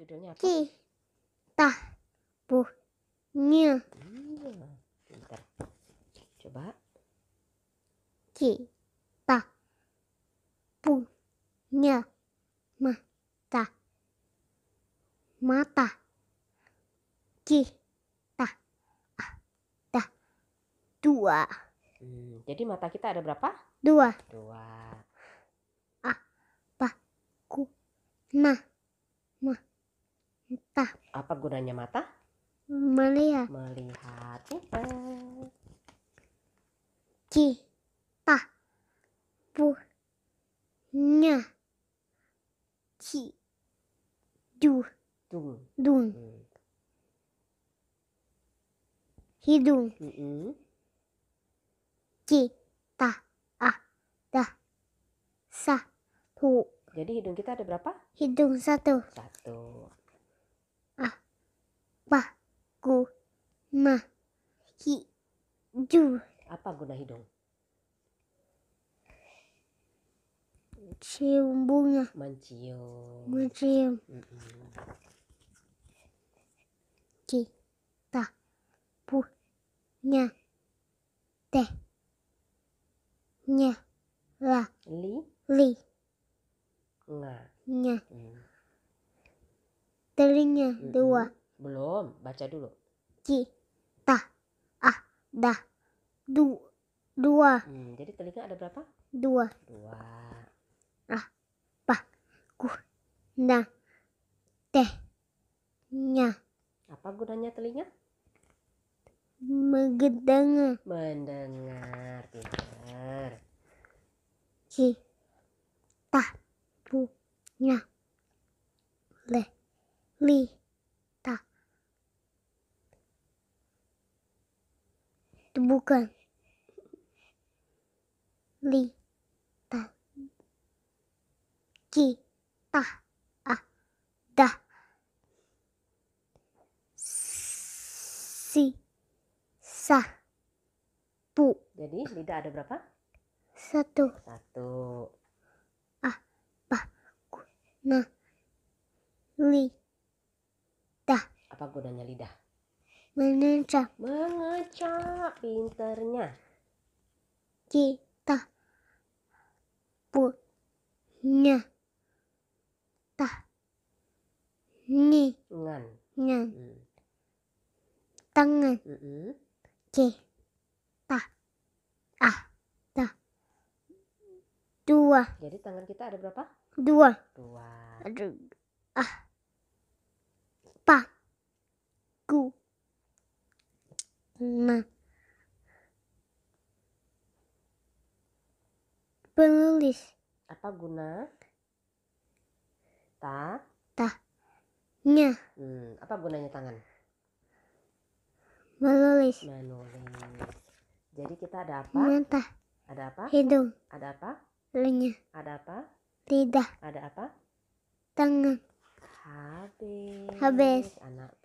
judulnya apa? Kita punya. Iya, Coba. Kita punya mata. Mata. Kita ada dua. Hmm, jadi mata kita ada berapa? Dua. Dua. Apa? Ku. Nah. Mata. Apa gunanya mata? Melihat. Melihat. Kita punya hmm. hidung. Dung. Hidung. Mm -hmm. Kita ada satu. Jadi hidung kita ada berapa? Hidung satu. Satu. Apa guna hidung? Apa guna hidung? Cium bunga. Mencium. Mencium. Kita punya teh nya la li li nga nya hmm. telinga dua hmm. Belum, baca dulu. kita Ah, dah. Du, dua. Hmm, jadi telinga ada berapa? Dua. Dua. Ah, pa, Ku. na, te, Nya. Apa gunanya telinga? Mendengar. Mendengar, pintar. Cita. Punya. Le. Li. bukan a kita ada sisa pu jadi lidah ada berapa satu satu apa li lidah apa gunanya lidah mengecap mengecap pinternya kita punya tangan ni ngan ngan tangan kita ah dua jadi tangan kita ada berapa dua dua aduh ah paku Nah. penulis apa guna ta ta nya hmm, apa gunanya tangan menulis menulis jadi kita ada apa mata ada apa hidung ada apa telinga ada apa lidah ada apa tangan habis habis anak